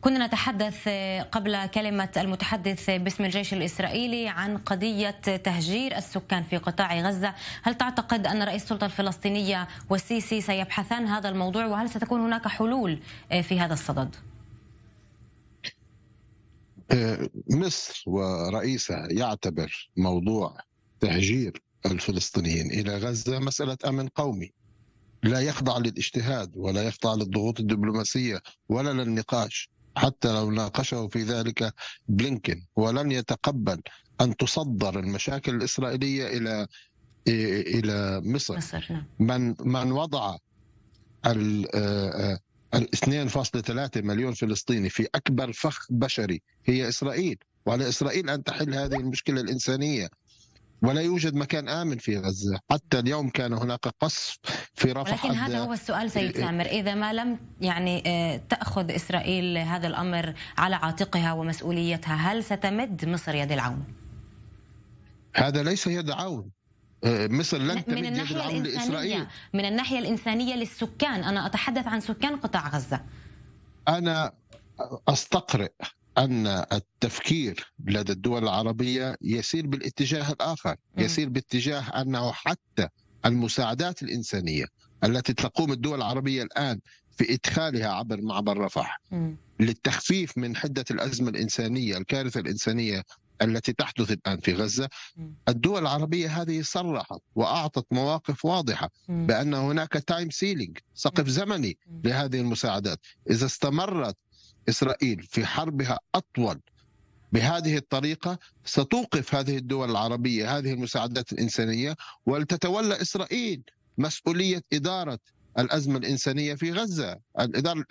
كنا نتحدث آه، قبل كلمة المتحدث آه، باسم الجيش الإسرائيلي عن قضية آه، تهجير السكان في قطاع غزة هل تعتقد أن رئيس السلطة الفلسطينية والسيسي سيبحثان هذا الموضوع وهل ستكون هناك حلول في هذا الصدد؟ مصر ورئيسها يعتبر موضوع تهجير الفلسطينيين الى غزه مساله امن قومي لا يخضع للاجتهاد ولا يخضع للضغوط الدبلوماسيه ولا للنقاش حتى لو ناقشه في ذلك بلينكن ولن يتقبل ان تصدر المشاكل الاسرائيليه الى الى مصر, مصر نعم. من من وضع ال 2.3 مليون فلسطيني في اكبر فخ بشري هي اسرائيل وعلى اسرائيل ان تحل هذه المشكله الانسانيه ولا يوجد مكان آمن في غزة حتى اليوم كان هناك قصف في رفح ولكن هذا هو السؤال سيد إيه. سامر إذا ما لم يعني آه، تأخذ إسرائيل هذا الأمر على عاتقها ومسؤوليتها هل ستمد مصر يد العون؟ هذا ليس يد عون آه، مصر لن تمد من الناحية يد العون لإسرائيل من الناحية الإنسانية للسكان أنا أتحدث عن سكان قطاع غزة أنا أستقرئ ان التفكير لدى الدول العربيه يسير بالاتجاه الاخر، يسير باتجاه انه حتى المساعدات الانسانيه التي تقوم الدول العربيه الان في ادخالها عبر معبر رفح للتخفيف من حده الازمه الانسانيه، الكارثه الانسانيه التي تحدث الان في غزه، الدول العربيه هذه صرحت واعطت مواقف واضحه بان هناك تايم سيلينج، سقف زمني لهذه المساعدات، اذا استمرت إسرائيل في حربها أطول بهذه الطريقة ستوقف هذه الدول العربية هذه المساعدات الإنسانية ولتتولى إسرائيل مسؤولية إدارة الأزمة الإنسانية في غزة الإدارة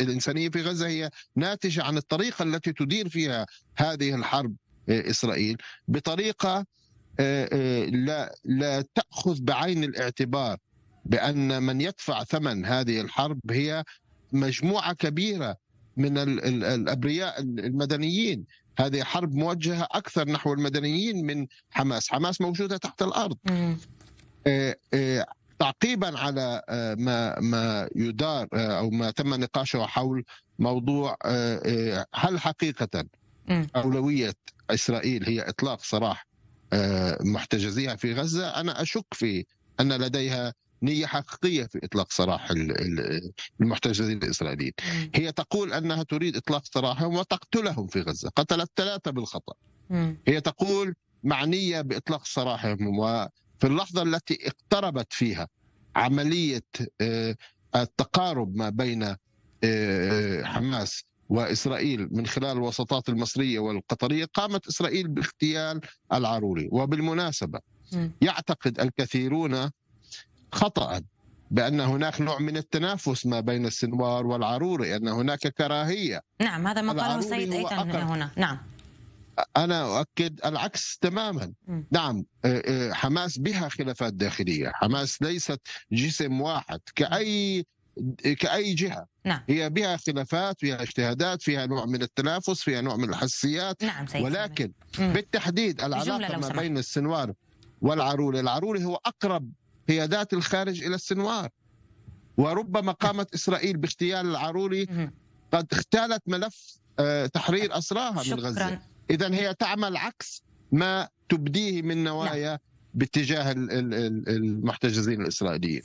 الإنسانية في غزة هي ناتجة عن الطريقة التي تدير فيها هذه الحرب آه، إسرائيل بطريقة آه، آه، لا, لا تأخذ بعين الاعتبار بأن من يدفع ثمن هذه الحرب هي مجموعة كبيرة من الابرياء المدنيين هذه حرب موجهه اكثر نحو المدنيين من حماس، حماس موجوده تحت الارض. آه، آه، تعقيبا على آه، ما ما يدار او ما تم نقاشه حول موضوع هل حقيقه اولويه اسرائيل هي اطلاق سراح محتجزيها في غزه انا اشك في ان لديها نية حقيقية في إطلاق سراح المحتجزين الإسرائيليين هي تقول أنها تريد إطلاق سراحهم وتقتلهم في غزة قتلت ثلاثة بالخطأ هي تقول معنية بإطلاق سراحهم وفي اللحظة التي اقتربت فيها عملية آه، التقارب ما بين آه، آه، حماس واسرائيل من خلال الوساطات المصريه والقطريه قامت اسرائيل باغتيال العروري وبالمناسبه يعتقد الكثيرون خطأ بأن هناك نوع من التنافس ما بين السنوار والعروري أن هناك كراهية نعم هذا ما قاله السيد أيتن هنا نعم أنا أؤكد العكس تماما نعم آه، آه، حماس بها خلافات داخلية حماس ليست جسم واحد كأي كأي جهة نعم. هي بها خلافات فيها اجتهادات فيها نوع من التنافس فيها نوع من الحسيات نعم سيد ولكن بالتحديد العلاقة ما بين السنوار والعروري العروري هو أقرب قيادات الخارج إلى السنوار وربما قامت إسرائيل باغتيال العروري قد اختالت ملف آه، تحرير أسراها من غزة إذا هي تعمل عكس ما تبديه من نوايا نعم. باتجاه المحتجزين الإسرائيليين